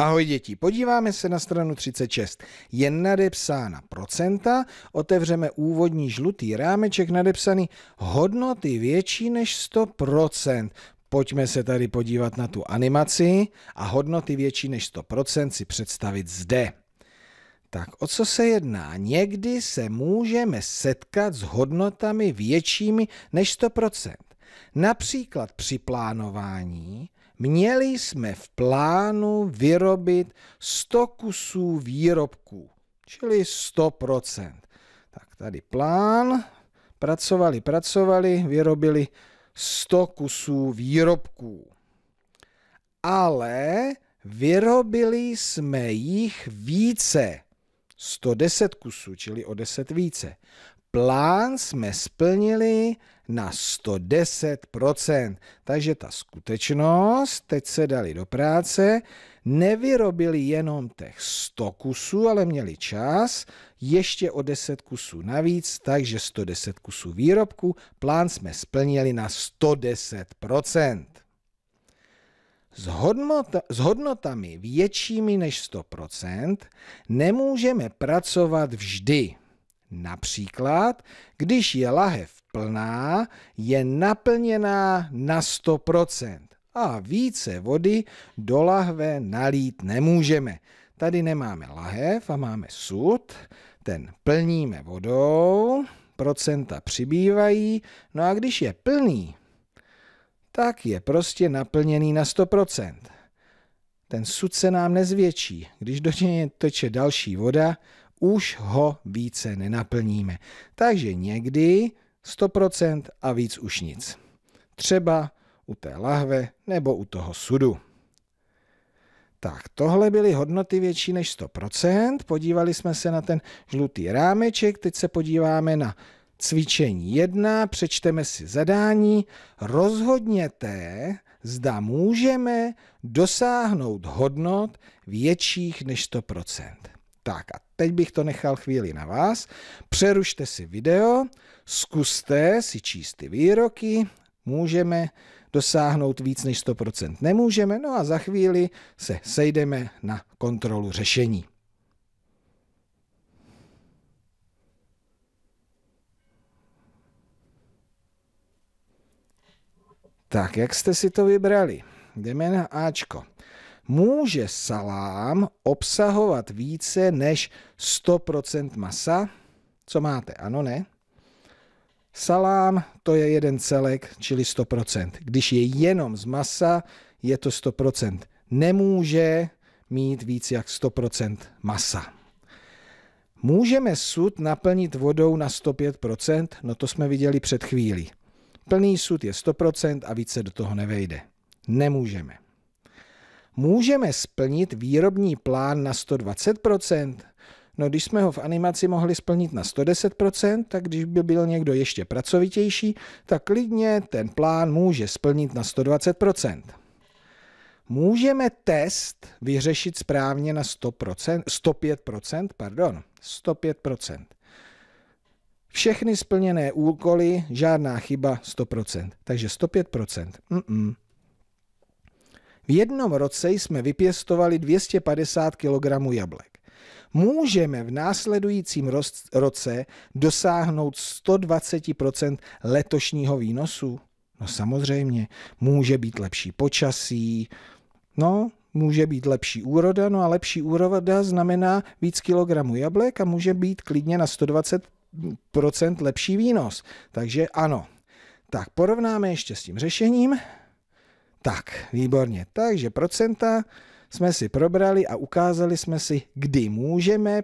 Ahoj děti, podíváme se na stranu 36. Je nadepsána procenta, otevřeme úvodní žlutý rámeček nadepsaný hodnoty větší než 100%. Pojďme se tady podívat na tu animaci a hodnoty větší než 100% si představit zde. Tak o co se jedná? Někdy se můžeme setkat s hodnotami většími než 100%. Například při plánování, Měli jsme v plánu vyrobit 100 kusů výrobků, čili 100%. Tak tady plán, pracovali, pracovali, vyrobili 100 kusů výrobků. Ale vyrobili jsme jich více, 110 kusů, čili o 10 více plán jsme splnili na 110%. Takže ta skutečnost, teď se dali do práce, nevyrobili jenom těch 100 kusů, ale měli čas ještě o 10 kusů navíc, takže 110 kusů výrobku. Plán jsme splnili na 110%. S, hodnota, s hodnotami většími než 100% nemůžeme pracovat vždy. Například, když je lahev plná, je naplněná na 100% a více vody do lahve nalít nemůžeme. Tady nemáme lahev a máme sud, ten plníme vodou, procenta přibývají, no a když je plný, tak je prostě naplněný na 100%. Ten sud se nám nezvětší. Když do něj teče další voda, už ho více nenaplníme. Takže někdy 100% a víc už nic. Třeba u té lahve nebo u toho sudu. Tak, tohle byly hodnoty větší než 100%. Podívali jsme se na ten žlutý rámeček, teď se podíváme na cvičení 1, přečteme si zadání. Rozhodněte, zda můžeme dosáhnout hodnot větších než 100%. Tak a teď bych to nechal chvíli na vás. Přerušte si video, zkuste si číst ty výroky, můžeme dosáhnout víc než 100%, nemůžeme, no a za chvíli se sejdeme na kontrolu řešení. Tak, jak jste si to vybrali? Jdeme na Ačko. Může salám obsahovat více než 100% masa? Co máte? Ano, ne? Salám to je jeden celek, čili 100%. Když je jenom z masa, je to 100%. Nemůže mít víc jak 100% masa. Můžeme sud naplnit vodou na 105%? No to jsme viděli před chvílí. Plný sud je 100% a více do toho nevejde. Nemůžeme. Můžeme splnit výrobní plán na 120%? No když jsme ho v animaci mohli splnit na 110%, tak když by byl někdo ještě pracovitější, tak klidně ten plán může splnit na 120%. Můžeme test vyřešit správně na 100%, 105%, pardon, 105%. Všechny splněné úkoly, žádná chyba 100%. Takže 105%. Mm-mm. V jednom roce jsme vypěstovali 250 kg jablek. Můžeme v následujícím roce dosáhnout 120 letošního výnosu? No samozřejmě, může být lepší počasí, no, může být lepší úroda, no a lepší úroda znamená víc kilogramů jablek a může být klidně na 120 lepší výnos. Takže ano. Tak porovnáme ještě s tím řešením. Tak, výborně. Takže procenta jsme si probrali a ukázali jsme si, kdy můžeme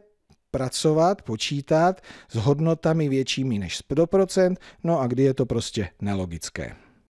pracovat, počítat s hodnotami většími než 100%, no a kdy je to prostě nelogické.